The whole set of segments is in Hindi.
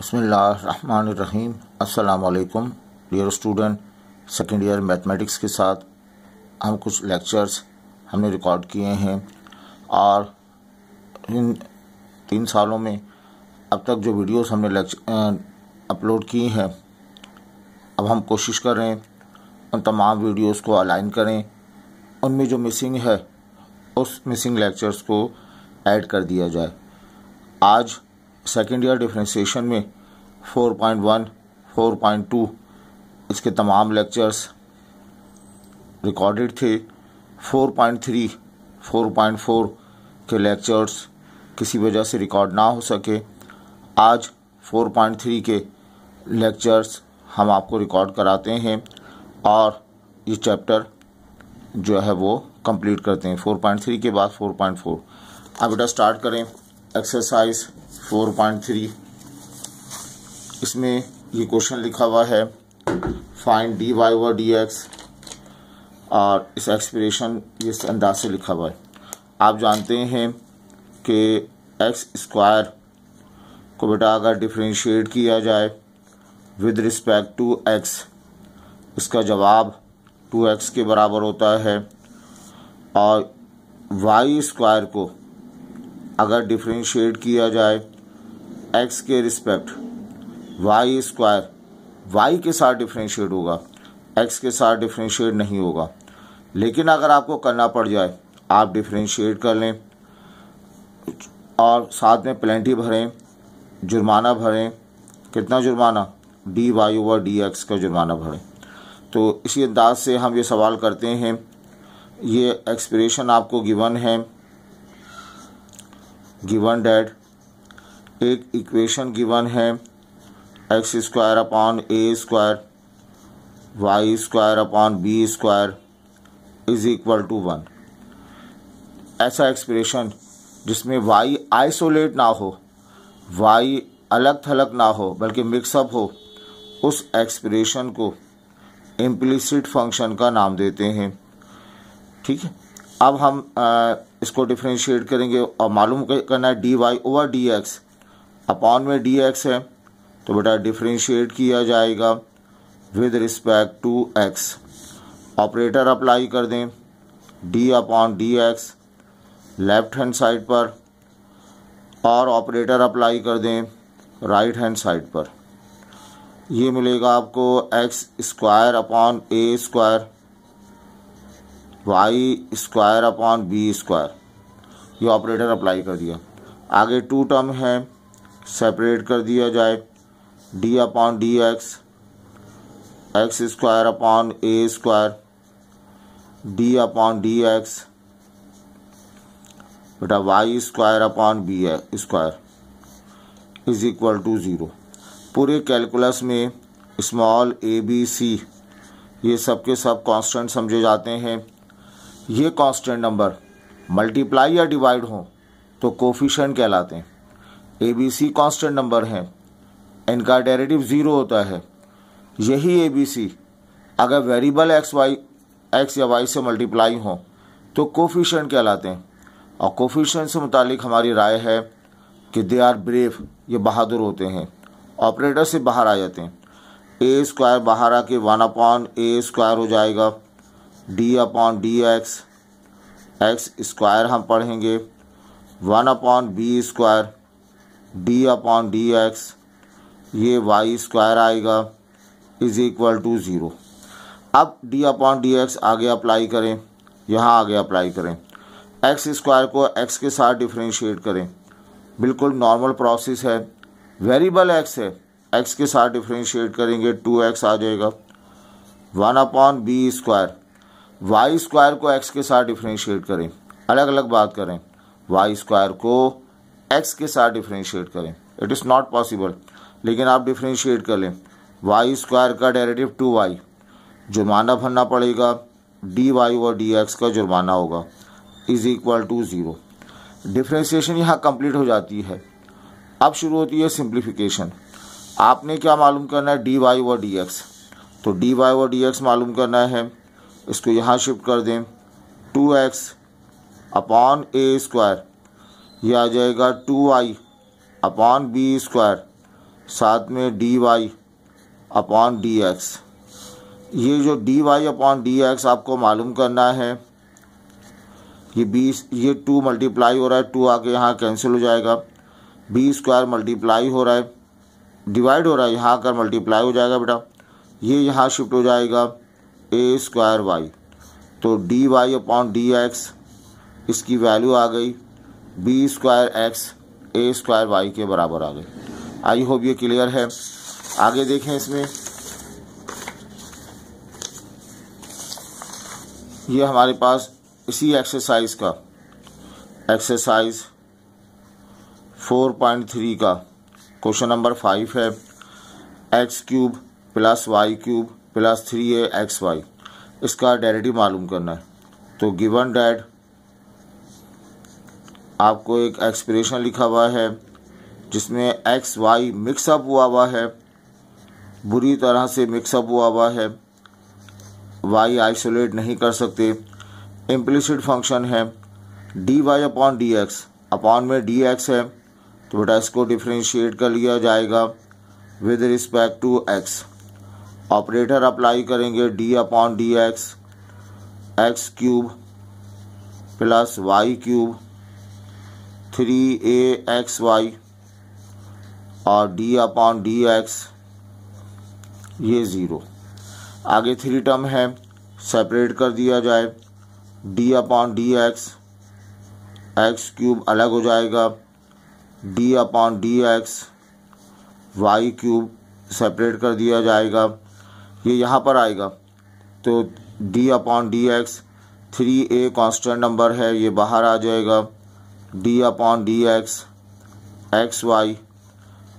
बसमीम अल्लाम dear student second year mathematics के साथ हम कुछ लेक्चर्स हमने रिकॉर्ड किए हैं और इन तीन सालों में अब तक जो वीडियोस हमने अपलोड की हैं अब हम कोशिश कर रहे हैं उन तमाम वीडियोस को अलाइन करें उनमें जो मिसिंग है उस मिसिंग लेक्चर्स को ऐड कर दिया जाए आज सेकेंड ईयर डिफ्रेंसीशन में 4.1, 4.2 इसके तमाम लेक्चर्स रिकॉर्डेड थे 4.3, 4.4 के लेक्चर्स किसी वजह से रिकॉर्ड ना हो सके आज 4.3 के लेक्चर्स हम आपको रिकॉर्ड कराते हैं और ये चैप्टर जो है वो कंप्लीट करते हैं 4.3 के बाद 4.4 अब बेटा स्टार्ट करें एक्सरसाइज फोर पॉइंट थ्री इसमें ये क्वेश्चन लिखा हुआ है find D Y over D x और इस एक्सप्रेशन इस अंदाज से लिखा हुआ है आप जानते हैं कि एक्स स्क्वायर को बेटा अगर डिफ्रेंशिएट किया जाए विद रिस्पेक्ट टू एक्स इसका जवाब टू एक्स के बराबर होता है और वाई स्क्वायर को अगर डिफ्रेंशिएट किया जाए एक्स के रिस्पेक्ट वाई स्क्वायर वाई के साथ डिफ्रेंशिएट होगा एक्स के साथ डिफ्रेंशिएट नहीं होगा लेकिन अगर आपको करना पड़ जाए आप डिफ्रेंशिएट कर लें और साथ में प्लेंटी भरें जुर्माना भरें कितना जुर्माना d Y over D x का जुर्माना भरें तो इसी अंदाज से हम ये सवाल करते हैं ये एक्सप्रेशन आपको गिवन है गिवन डेट एक इक्वेशन गिवन है x square upon a square y square upon b square is equal to one ऐसा एक्सप्रेशन जिसमें वाई आइसोलेट ना हो वाई अलग थलग ना हो बल्कि मिक्सअप हो उस एक्सप्रेशन को इम्प्लिसिट फंक्शन का नाम देते हैं ठीक है अब हम आ, इसको डिफ्रेंशिएट करेंगे और मालूम करना है d Y over D x upon में डी एक्स है तो बेटा डिफ्रेंशिएट किया जाएगा with respect to x operator apply कर दें d upon d x left hand side पर और ऑपरेटर अप्लाई कर दें राइट हैंड साइड पर ये मिलेगा आपको x square upon a square y square upon b square ये ऑपरेटर अप्लाई कर दिया आगे टू टर्म है सेपरेट कर दिया जाए d upon d x x square upon a square d upon d x बेटा y square upon b square is equal to zero पूरे कैलकुलस में स्मॉल ए बी सी ये सब के सब कांस्टेंट समझे जाते हैं ये कांस्टेंट नंबर मल्टीप्लाई या डिवाइड हों तो कोफिशेंट कहलाते हैं a b c constant number हैं इनका डेरेटिव ज़ीरो होता है यही ए बी सी अगर वेरिएबल एक्स वाई एक्स या वाई से मल्टीप्लाई हो तो कोफिशेंट कहलाते हैं और कोफिशेंट से मुतालिक हमारी राय है कि दे आर ब्रेव ये बहादुर होते हैं ऑपरेटर से बाहर आ जाते हैं ए स्क्वायर बाहर आके वन अपॉन ए स्क्वायर हो जाएगा d upon d x x square हम पढ़ेंगे one upon b square d upon d x ये वाई स्क्वायर आएगा इज इक्वल टू ज़ीरो अब डी अपॉन डी एक्स आगे अप्लाई करें यहाँ आगे अप्लाई करें एक्स स्क्वायर को एक्स के साथ डिफ्रेंशिएट करें बिल्कुल नॉर्मल प्रोसेस है वेरिएबल एक्स है एक्स के साथ डिफ्रेंशिएट करेंगे टू एक्स आ जाएगा one upon b square y square को एक्स के साथ डिफ्रेंशिएट करें अलग अलग बात करें वाई स्क्वायर को एक्स के साथ डिफ्रेंशिएट करें इट इज़ नॉट पॉसिबल लेकिन आप डिफ्रेंशिएट कर लें वाई स्क्वायर का डेरेटिव टू वाई जुर्माना भरना पड़ेगा डी वाई और डी एक्स का जुर्माना होगा is equal to zero differentiation यहाँ कंप्लीट हो जाती है अब शुरू होती है सिंप्लीफिकेशन आपने क्या मालूम करना है डी वाई और डी एक्स तो डी वाई और डी एक्स मालूम करना है इसको यहाँ शिफ्ट कर दें two x upon a square ये आ जाएगा two y upon b square साथ में d y upon d x ये जो d y upon d x आपको मालूम करना है ये बीस ये टू मल्टीप्लाई हो रहा है टू आके यहाँ कैंसिल हो जाएगा बी स्क्वायर मल्टीप्लाई हो रहा है डिवाइड हो रहा है यहाँ आकर मल्टीप्लाई हो जाएगा बेटा ये यहाँ शिफ्ट हो जाएगा ए स्क्वायर वाई तो d y upon d x इसकी वैल्यू आ गई b square x a square y के बराबर आ गए आई होप ये क्लियर है आगे देखें इसमें ये हमारे पास इसी एक्सरसाइज का एक्सरसाइज 4.3 का क्वेश्चन नंबर फाइव है x cube plus y cube plus three a x y इसका डेरिवेटिव मालूम करना है तो गिवन डैट आपको एक एक्सप्रेशन लिखा हुआ है जिसमें एक्स वाई मिक्सअप हुआ हुआ है बुरी तरह से मिक्सअप हुआ हुआ है वाई आइसोलेट नहीं कर सकते इम्प्लिसिट फंक्शन है d y upon d x upon में डी एक्स है तो बेटा इसको डिफ्रेंशिएट कर लिया जाएगा with respect to x operator apply करेंगे d upon d x x cube plus y cube three a x y और डी अपॉन डी एक्स ये ज़ीरो आगे थ्री टर्म है सेपरेट कर दिया जाए d upon d x x cube अलग हो जाएगा d upon d x y cube separate कर दिया जाएगा ये यहाँ पर आएगा तो d upon d x three a constant number है ये बाहर आ जाएगा d upon d x x y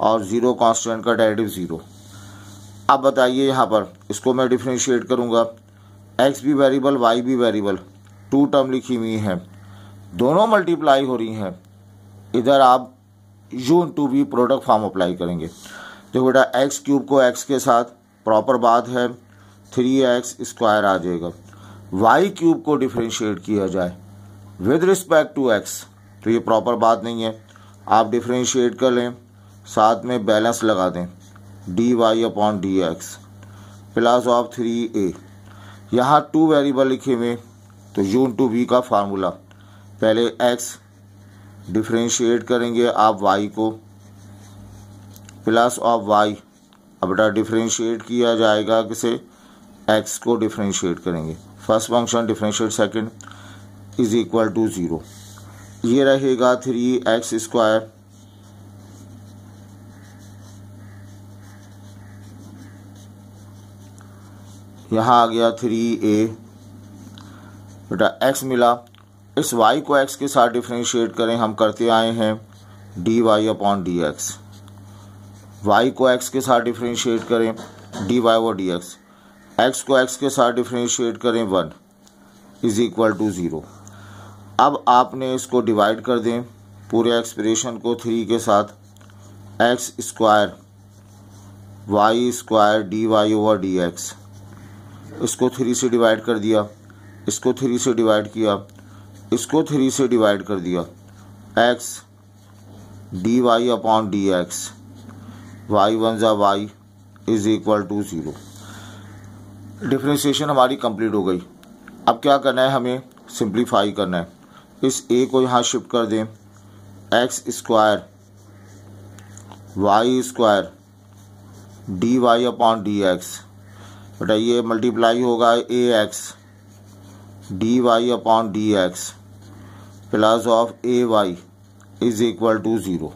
और ज़ीरो कांस्टेंट का डेरिवेटिव ज़ीरो अब बताइए यहाँ पर इसको मैं डिफ्रेंशिएट करूँगा एक्स भी वेरिएबल वाई भी वेरिएबल टू टर्म लिखी हुई हैं दोनों मल्टीप्लाई हो रही हैं इधर आप u to b product form apply करेंगे देखो बेटा एक्स क्यूब को एक्स के साथ प्रॉपर बात है थ्री एक्स स्क्वायर आ जाएगा वाई क्यूब को डिफ्रेंशिएट किया जाए विद रिस्पेक्ट टू एक्स तो ये प्रॉपर बात नहीं है आप डिफ्रेंशिएट कर लें साथ में बैलेंस लगा दें d y upon d x plus of three a यहाँ टू वेरिएबल लिखे हुए तो यू टू वी का फार्मूला पहले एक्स डिफ्रेंशिएट करेंगे आप वाई को प्लस ऑफ वाई अब बेटा डिफ्रेंशिएट किया जाएगा किसे एक्स को डिफ्रेंशिएट करेंगे first function differentiate second is equal to zero ये रहेगा थ्री एक्स स्क्वायर यहाँ आ गया थ्री ए बेटा एक्स मिला इस वाई को एक्स के साथ डिफ्रेंशिएट करें हम करते आए हैं d y upon d x y को एक्स के साथ डिफ्रेंशिएट करें डी वाई और डी एक्स एक्स को एक्स के साथ डिफ्रेंशिएट करें one is equal to zero अब आपने इसको डिवाइड कर दें पूरे एक्सप्रेशन को थ्री के साथ x square y square d Y over D x इसको थ्री से डिवाइड कर दिया इसको थ्री से डिवाइड किया इसको थ्री से डिवाइड कर दिया x d y upon d x y one ज़ा y is equal to zero differentiation हमारी कंप्लीट हो गई अब क्या करना है हमें सिंप्लीफाई करना है इस ए को यहाँ शिफ्ट कर दें x square y square d y upon d x बेटा ये मल्टीप्लाई होगा a x d y upon d x plus of a y is equal to zero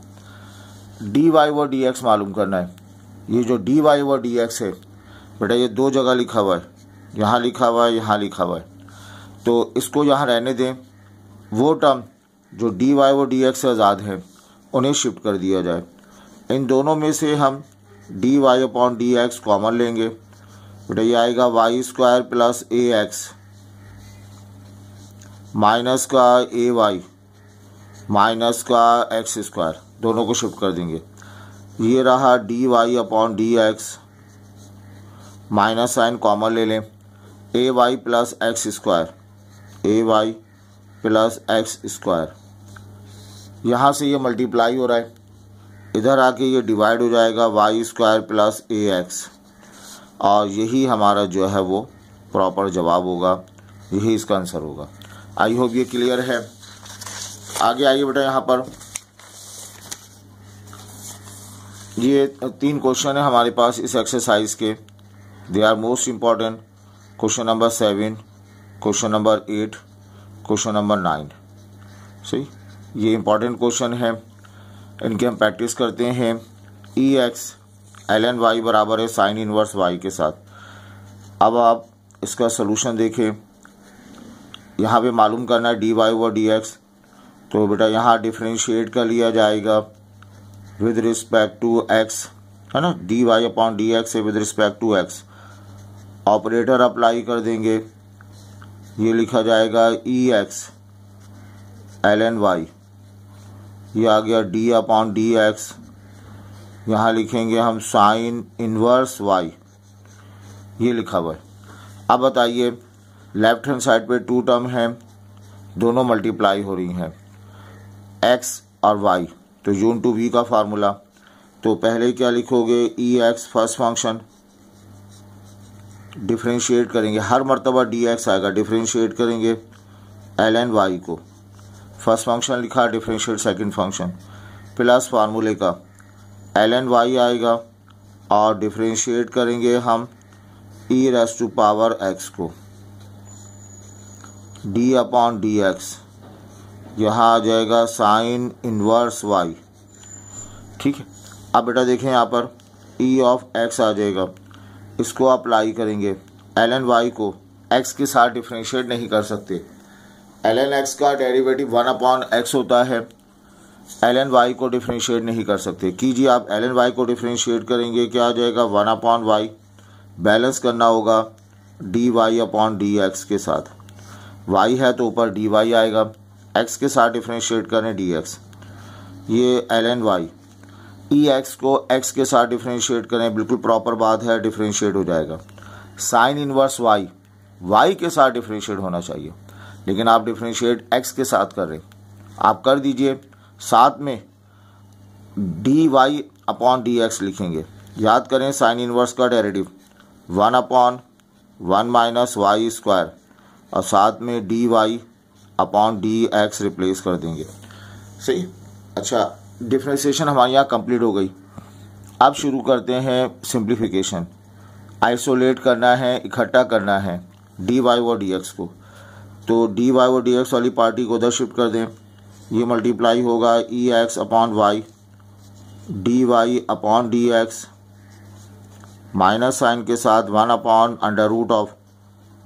d y व डी एक्स मालूम करना है ये जो डी वाई व डी एक्स है बेटा ये दो जगह लिखा हुआ है यहाँ लिखा हुआ है यहाँ लिखा हुआ है तो इसको यहाँ रहने दें वो टर्म जो डी वाई वो डी एक्स से आज़ाद है उन्हें शिफ्ट कर दिया जाए इन दोनों में से हम d y upon d x common लेंगे बेटा ये आएगा y square plus a x minus का ए वाई माइनस का एक्स स्क्वायर दोनों को शिफ्ट कर देंगे ये रहा d y upon d x minus sign common ले लें a y plus x square a y plus x square यहाँ से ये मल्टीप्लाई हो रहा है इधर आके ये डिवाइड हो जाएगा y square plus a x और यही हमारा जो है वो प्रॉपर जवाब होगा यही इसका आंसर होगा आई होप ये क्लियर है आगे आइए बेटा यहाँ पर ये तीन क्वेश्चन है हमारे पास इस एक्सरसाइज के they are most important question number seven question number eight question number nine सही ये इंपॉर्टेंट क्वेश्चन है इनके हम प्रैक्टिस करते हैं e x l n y बराबर है साइन इनवर्स वाई के साथ अब आप इसका सोलूशन देखें यहाँ पे मालूम करना है डी वाई व डी एक्स तो बेटा यहाँ डिफ्रेंशिएट कर लिया जाएगा विद रिस्पेक्ट टू एक्स है ना d y upon d x है with respect to x operator apply कर देंगे ये लिखा जाएगा e x l n y ये आ गया डी अपॉन डी एक्स यहाँ लिखेंगे हम साइन इनवर्स वाई ये लिखा हुआ है अब बताइए लेफ्ट हैंड साइड पे टू टर्म हैं दोनों मल्टीप्लाई हो रही हैं एक्स और वाई तो यून टू वी का फार्मूला तो पहले क्या लिखोगे e x first function differentiate करेंगे हर मरतबा डी एक्स आएगा डिफ्रेंशिएट करेंगे एल एन वाई को फर्स्ट फंक्शन लिखा डिफ्रेंशिएट सेकंड फंक्शन प्लस फार्मूले का एल एन वाई आएगा और डिफ्रेंशिएट करेंगे हम e raise to power x को डी अपॉन डी एक्स यहाँ आ जाएगा साइन इनवर्स वाई ठीक है अब बेटा देखें यहाँ पर ई ऑफ एक्स आ जाएगा इसको अप्लाई करेंगे एल एन वाई को एक्स के साथ डिफ्रेंशिएट नहीं कर सकते एल एन एक्स का डेरिवेटिव वन अपॉन एक्स होता है एल एन वाई को डिफ्रेंशिएट नहीं कर सकते कीजिए आप एल एन वाई को डिफ्रेंशिएट करेंगे क्या आ जाएगा वन अपॉन वाई बैलेंस करना होगा d y upon d x के साथ वाई है तो ऊपर डी वाई आएगा एक्स के साथ डिफ्रेंशिएट करें डी एक्स ये l n y e e x को एक्स के साथ डिफ्रेंशिएट करें बिल्कुल प्रॉपर बात है डिफ्रेंशिएट हो जाएगा साइन इनवर्स वाई वाई के साथ डिफ्रेंशिएट होना चाहिए लेकिन आप डिफ्रेंशिएट एक्स के साथ कर रहे आप कर दीजिए साथ में d y upon d x लिखेंगे याद करें साइन इनवर्स का derivative one upon one minus y square और साथ में d y upon d x replace कर देंगे सही अच्छा डिफ्रेंसीशन हमारे यहाँ कंप्लीट हो गई अब शुरू करते हैं सिंप्लीफिकेशन आइसोलेट करना है इकट्ठा करना है डी वाई और डी एक्स को तो डी वाई और डी एक्स वाली पार्टी को उधर शिफ्ट कर दें ये मल्टीप्लाई होगा e x upon y d y upon d x minus sign के साथ one upon under root of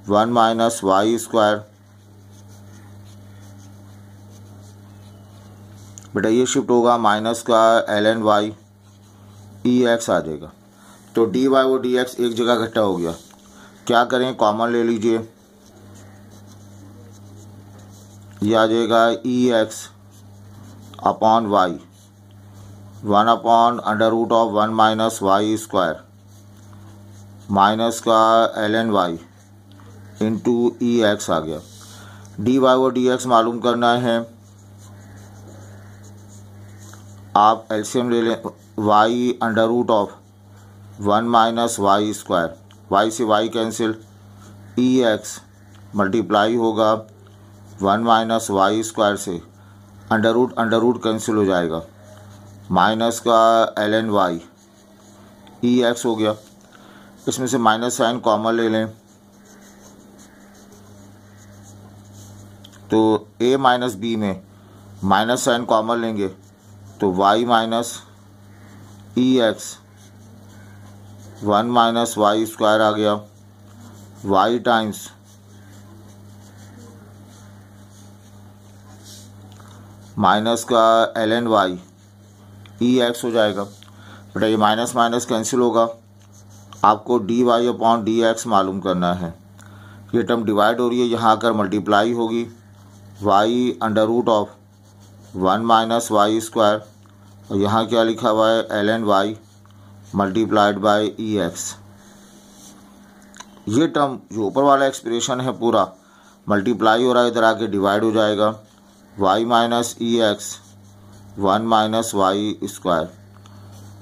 one minus y square बेटा ये शिफ्ट होगा माइनस का l n y e x आ जाएगा तो डी वाई वो डी एक्स एक जगह इकट्ठा हो गया क्या करें कॉमन ले लीजिए ये आ जाएगा e x upon y one upon under root of one minus y square minus का l n y into e x आ गया डी वाई वो डी एक्स मालूम करना है आप एल्शियम ले लें y under root of one minus y square y से y cancel e x multiply होगा वन माइनस वाई स्क्वायर से under root under root cancel हो जाएगा माइनस का l n y e x हो गया इसमें से माइनस साइन कॉमन ले लें तो ए माइनस बी में माइनस साइन कॉमन लेंगे तो y minus e x one minus y square आ गया वाई टाइम्स माइनस का l and y e x हो जाएगा बेटा ये माइनस माइनस कैंसिल होगा आपको d y upon d x मालूम करना है ये टर्म डिवाइड हो रही है यहाँ आकर मल्टीप्लाई होगी y under root of one minus y square यहाँ क्या लिखा हुआ है l n y multiplied by e x ये टर्म जो ऊपर वाला एक्सप्रेशन है पूरा मल्टीप्लाई हो रहा है इधर आके डिवाइड हो जाएगा y minus e x one minus y square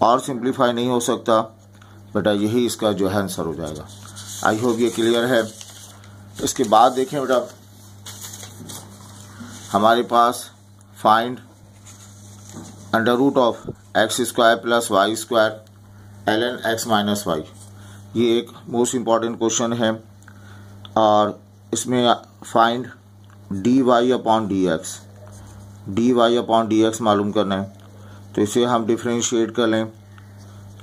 और सिंप्लीफाई नहीं हो सकता बेटा यही इसका जो है आंसर हो जाएगा आई होप ये क्लियर है इसके बाद देखें बेटा हमारे पास find under root of x square plus y square l n x minus y ये एक मोस्ट इम्पॉर्टेंट क्वेश्चन है और इसमें find d y upon d x d y upon d x मालूम करना है तो इसे हम डिफ्रेंशिएट कर लें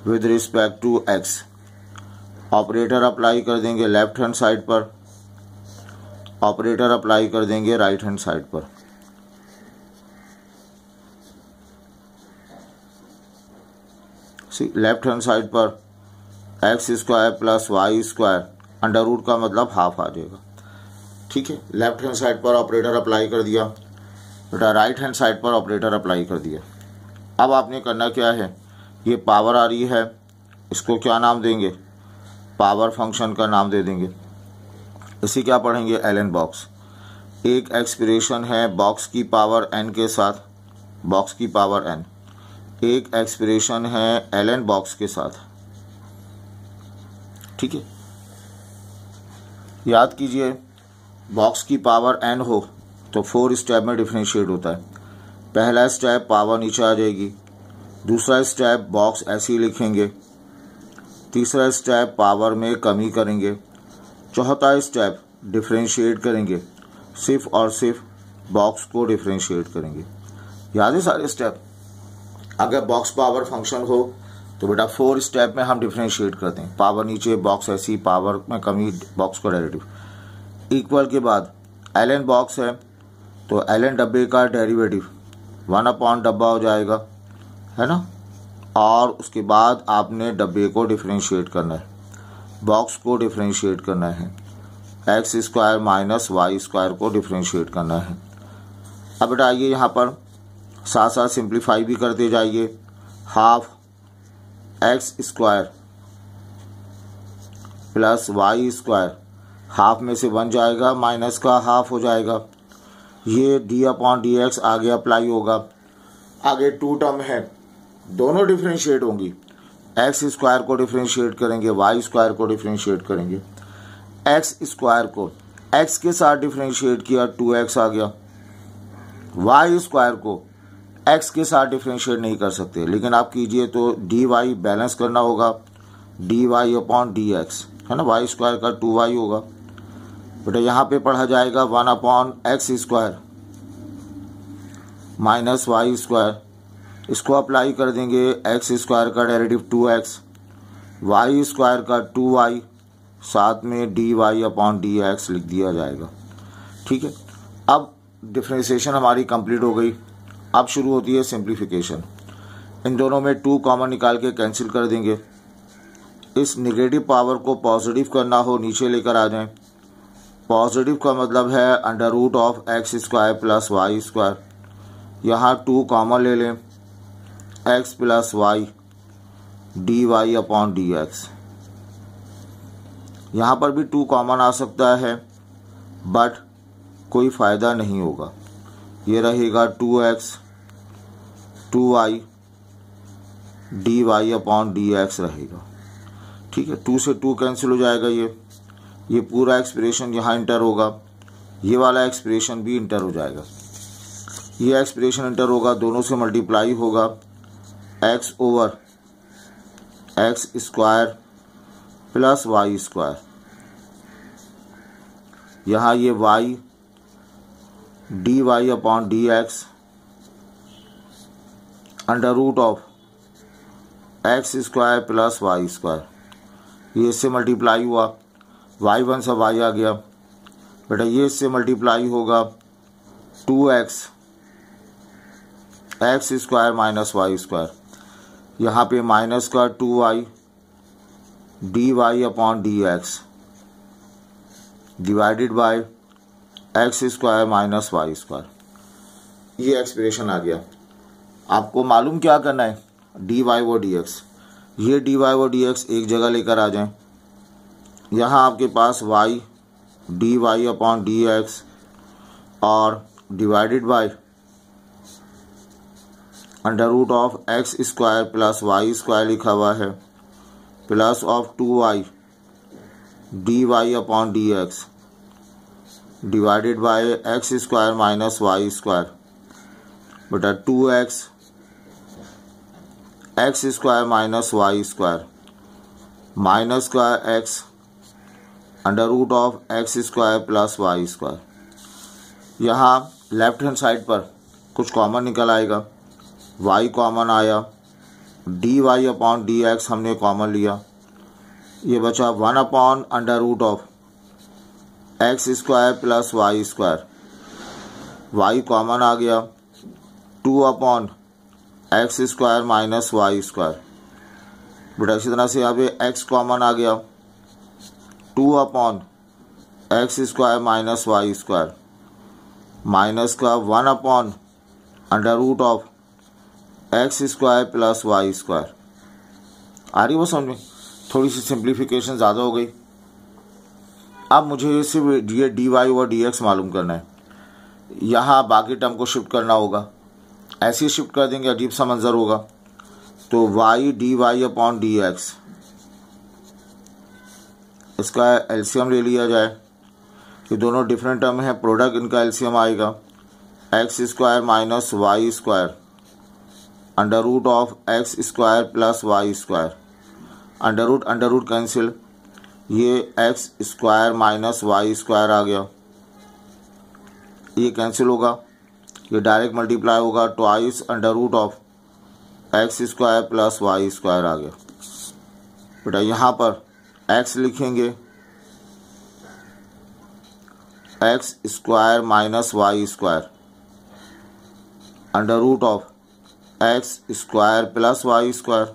with respect to x operator apply कर देंगे लेफ्ट हैंड साइड पर ऑपरेटर अप्लाई कर देंगे राइट हैंड साइड पर लेफ्ट हैंड साइड पर x square plus y square under root का मतलब हाफ आ जाएगा ठीक है लेफ्ट हैंड साइड पर ऑपरेटर अप्लाई कर दिया बेटा राइट हैंड साइड पर ऑपरेटर अप्लाई कर दिया अब आपने करना क्या है ये पावर आ रही है इसको क्या नाम देंगे पावर फंक्शन का नाम दे देंगे इसी क्या पढ़ेंगे एल एन बॉक्स एक एक्सप्रेशन है बॉक्स की पावर एन के साथ बॉक्स की पावर एन एक एक्सप्रेशन है एल एन बॉक्स के साथ ठीक है याद कीजिए बॉक्स की पावर एन हो तो फोर स्टेप में डिफ्रेंशिएट होता है पहला स्टेप पावर नीचे आ जाएगी दूसरा स्टेप बॉक्स ऐसे ही लिखेंगे तीसरा स्टेप पावर में कमी करेंगे चौथा स्टेप डिफ्रेंशिएट करेंगे सिर्फ और सिर्फ बॉक्स को डिफ्रेंशिएट करेंगे याद है सारे स्टेप अगर बॉक्स पावर फंक्शन हो तो बेटा फोर स्टेप में हम डिफ्रेंशिएट करते हैं पावर नीचे बॉक्स ऐसी पावर में कमी बॉक्स को डेरेटिव इक्वल के बाद एल बॉक्स है तो एल एन डब्बे का डेरिवेटिव वन अपॉन डब्बा हो जाएगा है ना और उसके बाद आपने डब्बे को डिफ्रेंशिएट करना है बॉक्स को डिफ्रेंशिएट करना है x square minus y square को डिफ्रेंशिएट करना है अब बेटा आइए यहाँ पर साथ साथ सिंप्लीफाई भी करते जाइए half x square plus y square half में से बन जाएगा माइनस का हाफ हो जाएगा ये डी अपॉन डी एक्स आगे अप्लाई होगा आगे टू टर्म है दोनों डिफ्रेंशिएट होंगी एक्स स्क्वायर को डिफ्रेंशिएट करेंगे वाई स्क्वायर को डिफ्रेंशिएट करेंगे एक्स स्क्वायर को एक्स के साथ डिफ्रेंशिएट किया टू एक्स आ गया वाई स्क्वायर को एक्स के साथ डिफ्रेंशिएट नहीं कर सकते लेकिन आप कीजिए तो डी वाई बैलेंस करना होगा d y upon d x है ना वाई स्क्वायर का टू वाई होगा बेटा यहाँ पे पढ़ा जाएगा one upon x square minus y square इसको अप्लाई कर देंगे एक्स स्क्वायर का derivative two x y square का टू वाई साथ में d y upon d x लिख दिया जाएगा ठीक है अब डिफ्रेंशिएशन हमारी कंप्लीट हो गई अब शुरू होती है सिंप्लीफिकेशन इन दोनों में टू कॉमन निकाल के कैंसिल कर देंगे इस निगेटिव पावर को पॉजिटिव करना हो नीचे लेकर आ जाएं पॉजिटिव का मतलब है under root of x square plus y square यहाँ टू कॉमन ले लें x plus y d y upon d x यहाँ पर भी टू कॉमन आ सकता है बट कोई फ़ायदा नहीं होगा ये रहेगा two x two y d y upon d x रहेगा ठीक है टू से टू कैंसिल हो जाएगा ये ये पूरा एक्सप्रेशन यहाँ इंटर होगा ये वाला एक्सप्रेशन भी इंटर हो जाएगा ये एक्सप्रेशन इंटर होगा दोनों से मल्टीप्लाई होगा x over x square plus y square यहाँ ये y d y upon d x under root of x square plus y square ये इससे मल्टीप्लाई हुआ वाई वन से वाई आ गया बेटा ये इससे मल्टीप्लाई होगा two x x square minus y square यहाँ पे माइनस का two y d y upon d x divided by x square minus y square ये एक्सप्रेशन आ गया आपको मालूम क्या करना है डी वाई वो डी एक्स ये डी वाई वो डी एक्स एक जगह लेकर आ जाएं यहाँ आपके पास y d y upon d x और divided by under root of x square plus y square लिखा हुआ है plus of two y d y upon d x divided by x square minus y square बटा two x x square minus y square minus square x under root of x square plus y square यहाँ लेफ्ट हैंड साइड पर कुछ कॉमन निकल आएगा वाई कॉमन आया d y upon d x हमने कॉमन लिया ये बचा one upon under root of x square plus y square y common आ गया two upon x square minus y square बेटा इसी तरह से यहाँ पे एक्स कॉमन आ गया two upon x square minus y square minus का one upon under root of x square plus y square आ रही वो समझ में थोड़ी सी सिंप्लीफिकेशन ज़्यादा हो गई अब मुझे सिर्फ ये डी वाई और डी एक्स मालूम करना है यहाँ बाकी टर्म को शिफ्ट करना होगा ऐसे ही शिफ्ट कर देंगे अजीब सा मंजर होगा तो y d y upon d x इसका एल्सीयम ले लिया जाए कि दोनों डिफरेंट टर्म है प्रोडक्ट इनका एल्सीयम आएगा x square minus y square under root of x square plus y square under root under root cancel ये x square minus y square आ गया ये कैंसिल होगा ये डायरेक्ट मल्टीप्लाई होगा twice under root of x square plus y square आ गया बेटा यहाँ पर एक्स लिखेंगे x square minus y square under root of x square plus y square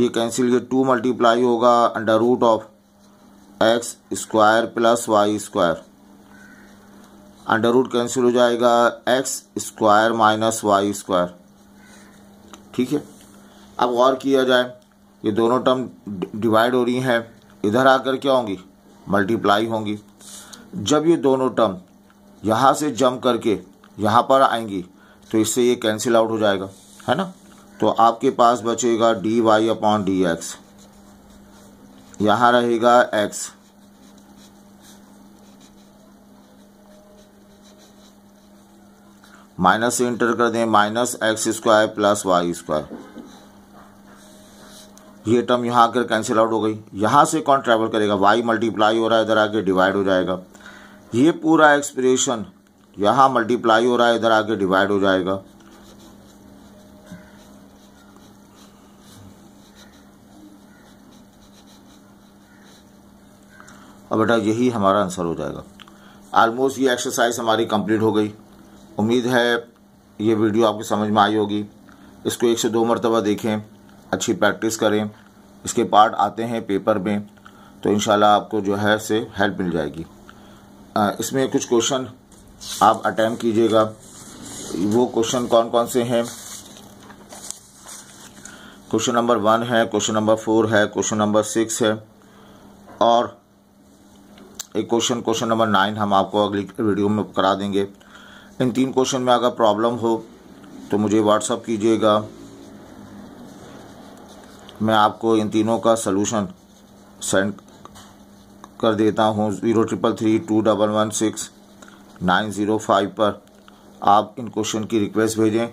ये कैंसिल ये टू मल्टीप्लाई होगा under root of x square plus y square under root cancel हो जाएगा x square minus y square ठीक है अब गौर किया जाए ये दोनों टर्म डिवाइड हो रही हैं इधर आकर क्या होंगी मल्टीप्लाई होंगी जब ये दोनों टर्म यहाँ से जम करके यहाँ पर आएंगी तो इससे ये कैंसिल आउट हो जाएगा है ना तो आपके पास बचेगा d y upon d x यहाँ रहेगा एक्स माइनस से इंटर कर दें minus x square plus y square ये टर्म यहाँ आकर कैंसिल आउट हो गई यहाँ से कौन ट्रैवल करेगा वाई मल्टीप्लाई हो रहा है इधर आके डिवाइड हो जाएगा ये पूरा एक्सप्रेशन यहाँ मल्टीप्लाई हो रहा है इधर आके डिवाइड हो जाएगा और बेटा यही हमारा आंसर हो जाएगा ऑलमोस्ट ये एक्सरसाइज हमारी कंप्लीट हो गई उम्मीद है ये वीडियो आपकी समझ में आई होगी इसको एक से दो मरतबा देखें अच्छी प्रैक्टिस करें इसके पार्ट आते हैं पेपर में तो इन आपको जो है से हेल्प मिल जाएगी इसमें कुछ क्वेश्चन आप अटैम्प कीजिएगा वो क्वेश्चन कौन कौन से हैं क्वेश्चन नंबर वन है क्वेश्चन नंबर फोर है क्वेश्चन नंबर सिक्स है और एक क्वेश्चन क्वेश्चन नंबर नाइन हम आपको अगली वीडियो में करा देंगे इन तीन क्वेश्चन में अगर प्रॉब्लम हो तो मुझे व्हाट्सअप कीजिएगा मैं आपको इन तीनों का सलूशन सेंड कर देता हूँ zero triple three two double one six nine zero five पर आप इन क्वेश्चन की रिक्वेस्ट भेजें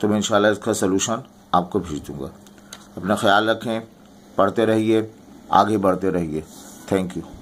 तो मैं इंशाल्लाह इसका सलूशन आपको भेज दूँगा अपना ख्याल रखें पढ़ते रहिए आगे बढ़ते रहिए थैंक यू